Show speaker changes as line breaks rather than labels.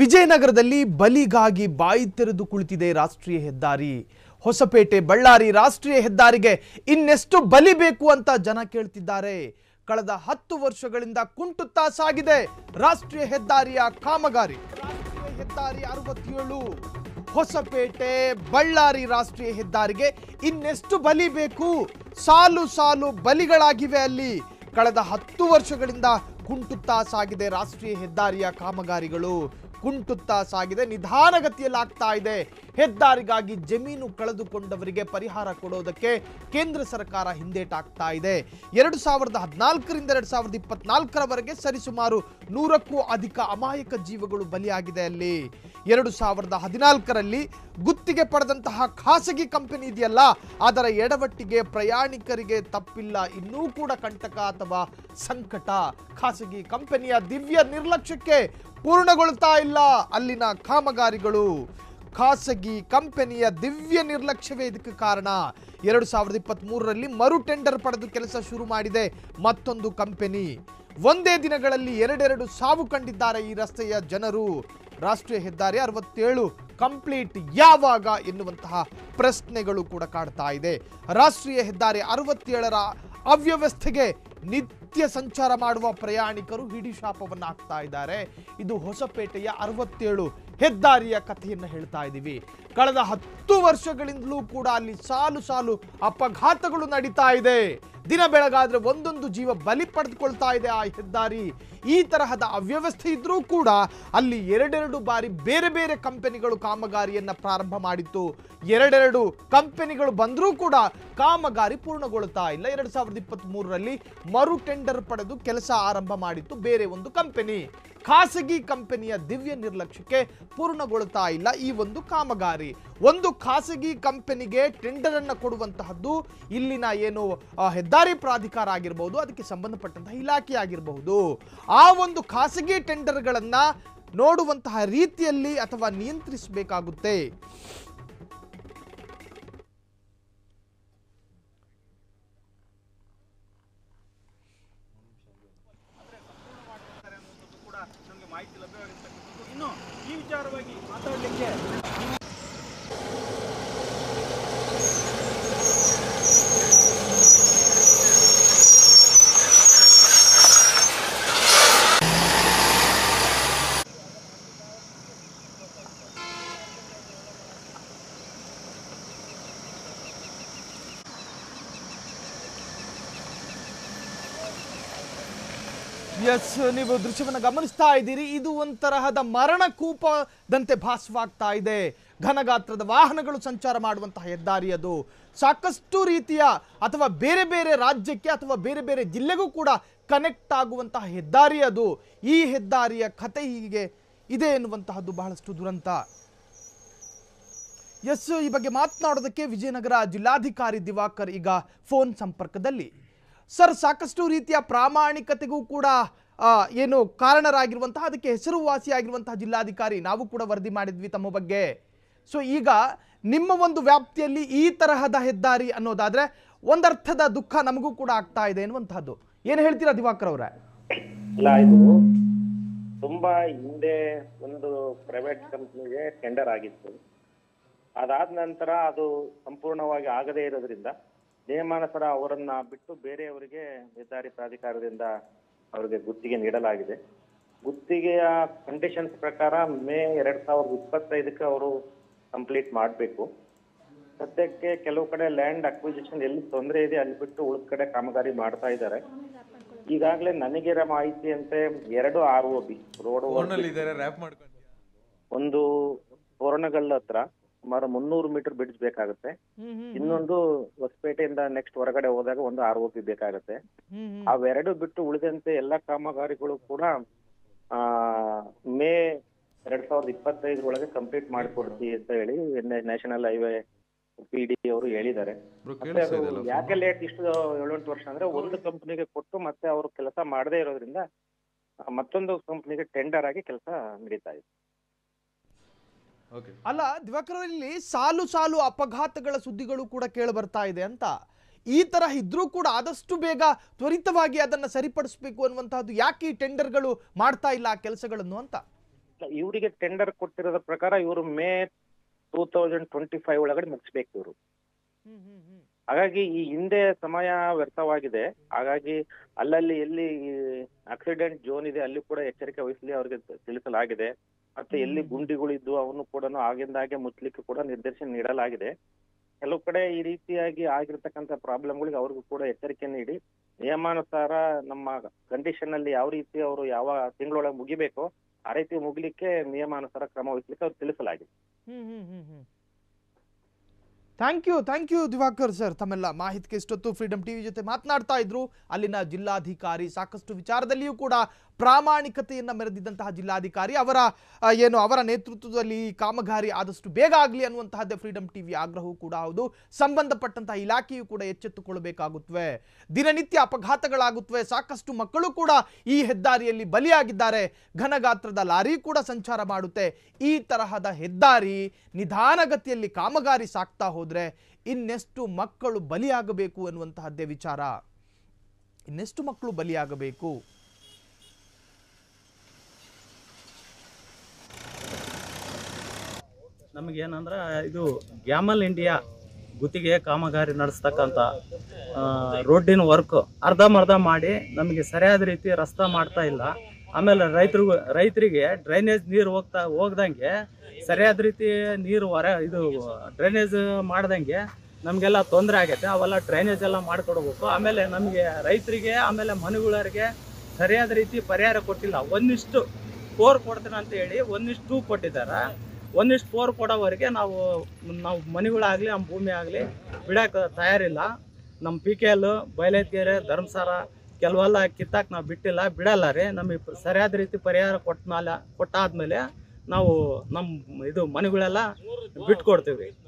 ವಿಜಯನಗರದಲ್ಲಿ ಬಲಿಗಾಗಿ ಬಾಯಿ ತೆರೆದು ಕುಳಿತಿದೆ ರಾಷ್ಟ್ರೀಯ ಹೆದ್ದಾರಿ ಹೊಸಪೇಟೆ ಬಳ್ಳಾರಿ ರಾಷ್ಟ್ರೀಯ ಹೆದ್ದಾರಿಗೆ ಇನ್ನೆಷ್ಟು ಬಲಿ ಬೇಕು ಅಂತ ಜನ ಕೇಳ್ತಿದ್ದಾರೆ ಕಳೆದ ಹತ್ತು ವರ್ಷಗಳಿಂದ ಕುಂಟುತ್ತಾ ಸಾಗಿದೆ ರಾಷ್ಟ್ರೀಯ ಹೆದ್ದಾರಿಯ ಕಾಮಗಾರಿ ರಾಷ್ಟ್ರೀಯ ಹೆದ್ದಾರಿ ಅರವತ್ತೇಳು ಹೊಸಪೇಟೆ ಬಳ್ಳಾರಿ ರಾಷ್ಟ್ರೀಯ ಹೆದ್ದಾರಿಗೆ ಇನ್ನೆಷ್ಟು ಬಲಿ ಬೇಕು ಸಾಲು ಸಾಲು ಬಲಿಗಳಾಗಿವೆ ಅಲ್ಲಿ ಕಳೆದ ಹತ್ತು ವರ್ಷಗಳಿಂದ ಕುಂಟುತ್ತಾ ಸಾಗಿದೆ ರಾಷ್ಟ್ರೀಯ ಹೆದ್ದಾರಿಯ ಕಾಮಗಾರಿಗಳು ಕುಂಟುತ್ತಾ ಸಾಗಿದೆ ನಿಧಾನಗತಿಯಲ್ಲಾಗ್ತಾ ಇದೆ ಹೆದ್ದಾರಿಗಾಗಿ ಜಮೀನು ಕಳೆದುಕೊಂಡವರಿಗೆ ಪರಿಹಾರ ಕೊಡೋದಕ್ಕೆ ಕೇಂದ್ರ ಸರ್ಕಾರ ಹಿಂದೇಟಾಗ್ತಾ ಇದೆ ಎರಡು ಸಾವಿರದ ಹದಿನಾಲ್ಕರಿಂದ ಎರಡು ಸಾವಿರದ ಇಪ್ಪತ್ನಾಲ್ಕರವರೆಗೆ ಸರಿಸುಮಾರು ನೂರಕ್ಕೂ ಅಧಿಕ ಅಮಾಯಕ ಜೀವಗಳು ಬಲಿಯಾಗಿದೆ ಅಲ್ಲಿ ಎರಡು ಸಾವಿರದ ಹದಿನಾಲ್ಕರಲ್ಲಿ ಗುತ್ತಿಗೆ ಪಡೆದಂತಹ ಖಾಸಗಿ ಕಂಪನಿ ಇದೆಯಲ್ಲ ಅದರ ಎಡವಟ್ಟಿಗೆ ಪ್ರಯಾಣಿಕರಿಗೆ ತಪ್ಪಿಲ್ಲ ಇನ್ನೂ ಕೂಡ ಕಂಟಕ ಅಥವಾ ಸಂಕಟ ಖಾಸಗಿ ಕಂಪನಿಯ ದಿವ್ಯ ನಿರ್ಲಕ್ಷ್ಯಕ್ಕೆ ಪೂರ್ಣಗೊಳ್ತಾ ಇಲ್ಲ ಅಲ್ಲಿನ ಕಾಮಗಾರಿಗಳು ಖಾಸಗಿ ಕಂಪನಿಯ ದಿವ್ಯ ನಿರ್ಲಕ್ಷ್ಯವೇ ಇದಕ್ಕೆ ಕಾರಣ ಎರಡು ಸಾವಿರದ ಇಪ್ಪತ್ತ್ ಮೂರರಲ್ಲಿ ಮರು ಟೆಂಡರ್ ಪಡೆದು ಕೆಲಸ ಶುರು ಮಾಡಿದೆ ಮತ್ತೊಂದು ಕಂಪನಿ ಒಂದೇ ದಿನಗಳಲ್ಲಿ ಎರಡೆರಡು ಸಾವು ಕಂಡಿದ್ದಾರೆ ಈ ರಸ್ತೆಯ ಜನರು ರಾಷ್ಟ್ರೀಯ ಹೆದ್ದಾರಿ ಅರವತ್ತೇಳು ಕಂಪ್ಲೀಟ್ ಯಾವಾಗ ಎನ್ನುವಂತಹ ಪ್ರಶ್ನೆಗಳು ಕೂಡ ಕಾಡ್ತಾ ಇದೆ ರಾಷ್ಟ್ರೀಯ ಹೆದ್ದಾರಿ ಅರವತ್ತೇಳರ ಅವ್ಯವಸ್ಥೆಗೆ ನಿತ್ಯ ಸಂಚಾರ ಮಾಡುವ ಪ್ರಯಾಣಿಕರು ಶಾಪವನ್ನು ಹಾಕ್ತಾ ಇದ್ದಾರೆ ಇದು ಹೊಸಪೇಟೆಯ ಅರವತ್ತೇಳು ಹೆದ್ದಾರಿಯ ಕಥೆಯನ್ನು ಹೇಳ್ತಾ ಇದ್ದೀವಿ ಕಳೆದ ಹತ್ತು ವರ್ಷಗಳಿಂದಲೂ ಕೂಡ ಅಲ್ಲಿ ಸಾಲು ಸಾಲು ಅಪಘಾತಗಳು ನಡೀತಾ ಇದೆ ದಿನ ಬೆಳಗಾದ್ರೆ ಒಂದೊಂದು ಜೀವ ಬಲಿ ಪಡೆದುಕೊಳ್ತಾ ಇದೆ ಆ ಹೆದ್ದಾರಿ ಈ ತರಹದ ಅವ್ಯವಸ್ಥೆ ಇದ್ರೂ ಕೂಡ ಅಲ್ಲಿ ಎರಡೆರಡು ಬಾರಿ ಬೇರೆ ಬೇರೆ ಕಂಪನಿಗಳು ಕಾಮಗಾರಿಯನ್ನ ಪ್ರಾರಂಭ ಮಾಡಿತ್ತು ಎರಡೆರಡು ಕಂಪನಿಗಳು ಬಂದರೂ ಕೂಡ ಕಾಮಗಾರಿ ಪೂರ್ಣಗೊಳ್ತಾ ಇಲ್ಲ ಎರಡು ಸಾವಿರದ ಇಪ್ಪತ್ತ್ ಮೂರರಲ್ಲಿ ಮರು ಟೆಂಡರ್ ಪಡೆದು ಕೆಲಸ ಆರಂಭ ಮಾಡಿತ್ತು ಬೇರೆ ಒಂದು ಕಂಪನಿ ಖಾಸಗಿ ಕಂಪನಿಯ ದಿವ್ಯ ನಿರ್ಲಕ್ಷ್ಯಕ್ಕೆ ಪೂರ್ಣಗೊಳ್ತಾ ಇಲ್ಲ ಈ ಒಂದು ಕಾಮಗಾರಿ ಒಂದು ಖಾಸಗಿ ಕಂಪನಿಗೆ ಟೆಂಡರ್ ಅನ್ನು ಕೊಡುವಂತಹದ್ದು ಇಲ್ಲಿನ ಏನು ಹೆದ್ದಾರಿ ಹೆದ್ದಾರಿ ಪ್ರಾಧಿಕಾರ ಆಗಿರಬಹುದು ಅದಕ್ಕೆ ಸಂಬಂಧಪಟ್ಟಂತಹ ಇಲಾಖೆ ಆಗಿರಬಹುದು ಆ ಒಂದು ಖಾಸಗಿ ಟೆಂಡರ್ಗಳನ್ನು ನೋಡುವಂತಹ ರೀತಿಯಲ್ಲಿ ಅಥವಾ ನಿಯಂತ್ರಿಸಬೇಕಾಗುತ್ತೆ
ಇನ್ನು ಈ ವಿಚಾರವಾಗಿ ಮಾತಾಡಲಿಕ್ಕೆ
ಎಸ್ ನೀವು ದೃಶ್ಯವನ್ನು ಗಮನಿಸ್ತಾ ಇದ್ದೀರಿ ಇದು ಒಂದು ಮರಣ ಕೂಪದಂತೆ ಭಾಸವಾಗ್ತಾ ಇದೆ ಘನಗಾತ್ರದ ವಾಹನಗಳು ಸಂಚಾರ ಮಾಡುವಂತಹ ಹೆದ್ದಾರಿ ಅದು ಸಾಕಷ್ಟು ರೀತಿಯ ಅಥವಾ ಬೇರೆ ಬೇರೆ ರಾಜ್ಯಕ್ಕೆ ಅಥವಾ ಬೇರೆ ಬೇರೆ ಜಿಲ್ಲೆಗೂ ಕೂಡ ಕನೆಕ್ಟ್ ಆಗುವಂತಹ ಹೆದ್ದಾರಿ ಅದು ಈ ಹೆದ್ದಾರಿಯ ಕತೆ ಹೀಗೆ ಇದೆ ಎನ್ನುವಂತಹದ್ದು ಬಹಳಷ್ಟು ದುರಂತ ಎಸ್ ಈ ಬಗ್ಗೆ ಮಾತನಾಡೋದಕ್ಕೆ ವಿಜಯನಗರ ಜಿಲ್ಲಾಧಿಕಾರಿ ದಿವಾಕರ್ ಈಗ ಫೋನ್ ಸಂಪರ್ಕದಲ್ಲಿ ಸರ್ ಸಾಕಷ್ಟು ರೀತಿಯ ಪ್ರಾಮಾಣಿಕತೆಗೂ ಕೂಡ ಏನು ಕಾರಣರಾಗಿರುವಂತಹ ಅದಕ್ಕೆ ಹೆಸರುವಾಸಿಯಾಗಿರುವಂತಹ ಜಿಲ್ಲಾಧಿಕಾರಿ ನಾವು ಕೂಡ ವರದಿ ಮಾಡಿದ್ವಿ ತಮ್ಮ ಬಗ್ಗೆ ಸೊ ಈಗ ನಿಮ್ಮ ಒಂದು ವ್ಯಾಪ್ತಿಯಲ್ಲಿ ಈ ತರಹದ ಹೆದ್ದಾರಿ ಅನ್ನೋದಾದ್ರೆ ಒಂದರ್ಥದ ದುಃಖ ನಮಗೂ ಕೂಡ ಆಗ್ತಾ ಇದೆ ಅನ್ನುವಂತಹದ್ದು ಏನ್ ಹೇಳ್ತೀರಾ
ದಿವಾಕರ್ ಅವರ ಇಲ್ಲ ಇದು ತುಂಬಾ ಹಿಂದೆ ಒಂದು ಪ್ರೈವೇಟ್ ಕಂಪ್ನಿಗೆ ಟೆಂಡರ್ ಆಗಿತ್ತು ಅದಾದ ನಂತರ ಅದು ಸಂಪೂರ್ಣವಾಗಿ ಆಗದೇ ಇರೋದ್ರಿಂದ ಜಯಮಾನಸರ ಅವರನ್ನ ಬಿಟ್ಟು ಬೇರೆಯವರಿಗೆ ಹೆದ್ದಾರಿ ಪ್ರಾಧಿಕಾರದಿಂದ ಅವರಿಗೆ ಗುತ್ತಿಗೆ ನೀಡಲಾಗಿದೆ ಗುತ್ತಿಗೆಯ ಕಂಡೀಷನ್ಸ್ ಪ್ರಕಾರ ಮೇ ಎರಡ್ ಸಾವಿರದ ಇಪ್ಪತ್ತೈದಕ್ಕೆ ಅವರು ಕಂಪ್ಲೀಟ್ ಮಾಡಬೇಕು ಸದ್ಯಕ್ಕೆ ಕೆಲವು ಕಡೆ ಲ್ಯಾಂಡ್ ಅಕ್ವಿಸಿಷನ್ ಎಲ್ಲಿ ತೊಂದರೆ ಇದೆ ಅಲ್ಲಿ ಬಿಟ್ಟು ಉಳಿದ ಕಡೆ ಕಾಮಗಾರಿ ಮಾಡ್ತಾ ಇದ್ದಾರೆ ಈಗಾಗಲೇ ನನಗಿರೋ ಮಾಹಿತಿಯಂತೆ ಎರಡು ಆರ್ ಒ ಬಿ ರೋಡ್ ಒಂದು ತೋರಣಗಲ್ ಹತ್ರ ಸುಮಾರು ಮುನ್ನೂರು ಮೀಟರ್ ಬ್ರಿಡ್ಜ್ ಬೇಕಾಗುತ್ತೆ ಇನ್ನೊಂದು ಹೊಸಪೇಟೆಯಿಂದ ನೆಕ್ಸ್ಟ್ ಹೊರಗಡೆ ಹೋದಾಗ ಒಂದು ಆರ್ ಓ ಪಿ ಬೇಕಾಗುತ್ತೆ ಅವೆರಡು ಬಿಟ್ಟು ಉಳಿದಂತೆ ಎಲ್ಲಾ ಕಾಮಗಾರಿಗಳು ಕೂಡ ಆ ಮೇ ಎರಡ್ ಸಾವಿರದ ಒಳಗೆ ಕಂಪ್ಲೀಟ್ ಮಾಡ್ಕೊಡ್ತೀವಿ ಅಂತ ಹೇಳಿ ನ್ಯಾಷನಲ್ ಹೈವೇ ಪಿ ಡಿ ಅವರು ಹೇಳಿದ್ದಾರೆ ಯಾಕೆ ಲೇಟ್ ಇಷ್ಟು ಏಳೆಂಟು ವರ್ಷ ಅಂದ್ರೆ ಒಂದು ಕಂಪ್ನಿಗೆ ಕೊಟ್ಟು ಮತ್ತೆ ಅವರು ಕೆಲಸ ಮಾಡದೇ ಇರೋದ್ರಿಂದ ಮತ್ತೊಂದು ಕಂಪ್ನಿಗೆ ಟೆಂಡರ್ ಆಗಿ ಕೆಲಸ ನಡೀತಾ ಇದೆ ಅಲ್ಲ ದಿವಾಕರಲ್ಲಿ ಸಾಲು ಸಾಲು ಅಪಘಾತಗಳ ಸುದ್ದಿಗಳು
ಕೂಡ ಕೇಳಿ ಬರ್ತಾ ಇದೆ ಅಂತ ಈ ತರ ಇದ್ರೂ ಕೂಡ ಆದಷ್ಟು ಬೇಗ ತ್ವರಿತವಾಗಿ ಅದನ್ನ ಸರಿಪಡಿಸಬೇಕು ಅನ್ನುವಂತಹದ್ದು ಯಾಕೆ ಈ ಟೆಂಡರ್ಗಳು ಮಾಡ್ತಾ ಇಲ್ಲ ಆ ಕೆಲಸಗಳನ್ನು ಅಂತ
ಇವರಿಗೆ ಟೆಂಡರ್ ಕೊಟ್ಟಿರೋದ್ರ ಪ್ರಕಾರ ಇವರು May two thousand twenty five ಒಳಗಡೆ ಮುಗಿಸ್ಬೇಕು ಇವರು ಹಾಗಾಗಿ ಈ ಹಿಂದೆ ಸಮಯ ವ್ಯರ್ಥವಾಗಿದೆ ಹಾಗಾಗಿ ಅಲ್ಲಲ್ಲಿ ಎಲ್ಲಿ ಆಕ್ಸಿಡೆಂಟ್ ಜೋನ್ ಇದೆ ಅಲ್ಲಿ ಕೂಡ ಎಚ್ಚರಿಕೆ ವಹಿಸಲಿ ಅವ್ರಿಗೆ ತಿಳಿಸಲಾಗಿದೆ ಮತ್ತೆ ಎಲ್ಲಿ ಗುಂಡಿಗಳು ಇದ್ದು ಅವನು ಕೂಡ ಆಗಿಂದಾಗೆ ಮುಚ್ಚಲಿಕ್ಕೆ ಕೂಡ ನಿರ್ದೇಶನ ನೀಡಲಾಗಿದೆ ಕೆಲವು ಕಡೆ ಈ ರೀತಿಯಾಗಿ ಪ್ರಾಬ್ಲಮ್ ಪ್ರಾಬ್ಲಮ್ಗಳಿಗೆ ಅವ್ರಿಗೂ ಕೂಡ ಎಚ್ಚರಿಕೆ ನೀಡಿ ನಿಯಮಾನುಸಾರ ನಮ್ಮ ಕಂಡೀಷನ್ ನಲ್ಲಿ ಯಾವ ರೀತಿ ಅವರು ಯಾವ ತಿಂಗಳೊಳಗೆ ಮುಗಿಬೇಕು ಆ ರೀತಿ ಮುಗಿಲಿಕ್ಕೆ ನಿಯಮಾನುಸಾರ ಕ್ರಮ ವಹಿಸಲಿಕ್ಕೆ ಅವ್ರು ತಿಳಿಸಲಾಗಿದೆ
thank you thank you Diwakar sir ತಮ್ಮೆಲ್ಲ ಮಾಹಿತಿಗೆ ಇಷ್ಟೊತ್ತು ಫ್ರೀಡಮ್ ಟಿವಿ ಜೊತೆ ಮಾತನಾಡ್ತಾ ಇದ್ರು ಅಲ್ಲಿನ ಜಿಲ್ಲಾಧಿಕಾರಿ ಸಾಕಷ್ಟು ವಿಚಾರದಲ್ಲಿಯೂ ಕೂಡ ಪ್ರಾಮಾಣಿಕತೆಯನ್ನ ಮೆರೆದಿದ್ದಂತಹ ಜಿಲ್ಲಾಧಿಕಾರಿ ಅವರ ಏನು ಅವರ ನೇತೃತ್ವದಲ್ಲಿ ಕಾಮಗಾರಿ ಆದಷ್ಟು ಬೇಗ ಆಗಲಿ ಅನ್ನುವಂತಹದ್ದೇ ಫ್ರೀಡಂ ಟಿವಿ ಆಗ್ರಹವೂ ಕೂಡ ಹೌದು ಸಂಬಂಧಪಟ್ಟಂತಹ ಇಲಾಖೆಯು ಕೂಡ ಎಚ್ಚೆತ್ತುಕೊಳ್ಳಬೇಕಾಗುತ್ತವೆ ದಿನನಿತ್ಯ ಅಪಘಾತಗಳಾಗುತ್ತವೆ ಸಾಕಷ್ಟು ಮಕ್ಕಳು ಕೂಡ ಈ ಹೆದ್ದಾರಿಯಲ್ಲಿ ಬಲಿಯಾಗಿದ್ದಾರೆ ಘನಗಾತ್ರದ ಲಾರಿ ಕೂಡ ಸಂಚಾರ ಮಾಡುತ್ತೆ ಈ ತರಹದ ಹೆದ್ದಾರಿ ನಿಧಾನಗತಿಯಲ್ಲಿ ಕಾಮಗಾರಿ ಸಾಕ್ತಾ ಹೋದರೆ ಇನ್ನೆಷ್ಟು ಮಕ್ಕಳು ಬಲಿಯಾಗಬೇಕು ಅನ್ನುವಂತಹದ್ದೇ ವಿಚಾರ ಇನ್ನೆಷ್ಟು ಮಕ್ಕಳು
ಬಲಿಯಾಗಬೇಕು ಏನಂದ್ರೆ ಇದು ಗ್ಯಾಮಲ್ ಇಂಡಿಯಾ ಗುತ್ತಿಗೆ ಕಾಮಗಾರಿ ನಡೆಸ್ತಕ್ಕಂಥ ರೋಡಿನ ವರ್ಕ್ ಅರ್ಧಂಬರ್ಧ ಮಾಡಿ ನಮಗೆ ಸರಿಯಾದ ರೀತಿ ರಸ್ತೆ ಮಾಡ್ತಾ ಇಲ್ಲ ಆಮೇಲೆ ರೈತರಿಗೂ ರೈತರಿಗೆ ಡ್ರೈನೇಜ್ ನೀರು ಹೋಗ್ತಾ ಹೋಗ್ದಂಗೆ ಸರಿಯಾದ ರೀತಿ ನೀರು ಹೊರ ಇದು ಡ್ರೈನೇಜ್ ಮಾಡ್ದಂಗೆ ನಮಗೆಲ್ಲ ತೊಂದರೆ ಆಗೈತೆ ಅವೆಲ್ಲ ಡ್ರೈನೇಜ್ ಎಲ್ಲ ಮಾಡಿಕೊಡ್ಬೇಕು ಆಮೇಲೆ ನಮಗೆ ರೈತರಿಗೆ ಆಮೇಲೆ ಮನೆಗಳಿಗೆ ಸರಿಯಾದ ರೀತಿ ಪರಿಹಾರ ಕೊಟ್ಟಿಲ್ಲ ಒಂದಿಷ್ಟು ಕೋರ್ ಕೊಡ್ತೀನಿ ಹೇಳಿ ಒಂದಿಷ್ಟು ಕೊಟ್ಟಿದ್ದಾರೆ ಒಂದಿಷ್ಟು ಫೋರ್ ಕೊಡೋವರೆಗೆ ನಾವು ನಾವು ಮನೆಗಳಾಗಲಿ ನಮ್ಮ ಭೂಮಿ ಆಗಲಿ ಬಿಡೋಕೆ ತಯಾರಿಲ್ಲ ನಮ್ಮ ಪಿ ಕೆ ಎಲ್ ಧರ್ಮಸಾರ ಕೆಲವೆಲ್ಲ ಕಿತ್ತಾಕ್ ನಾವು ಬಿಟ್ಟಿಲ್ಲ ಬಿಡಲ್ಲ ರೀ ನಮಗೆ ಸರಿಯಾದ ರೀತಿ ಪರಿಹಾರ ಕೊಟ್ಟ ಮೇಲೆ ಕೊಟ್ಟಾದ್ಮೇಲೆ ನಾವು ನಮ್ಮ ಇದು ಮನೆಗಳೆಲ್ಲ ಬಿಟ್ಕೊಡ್ತೀವಿ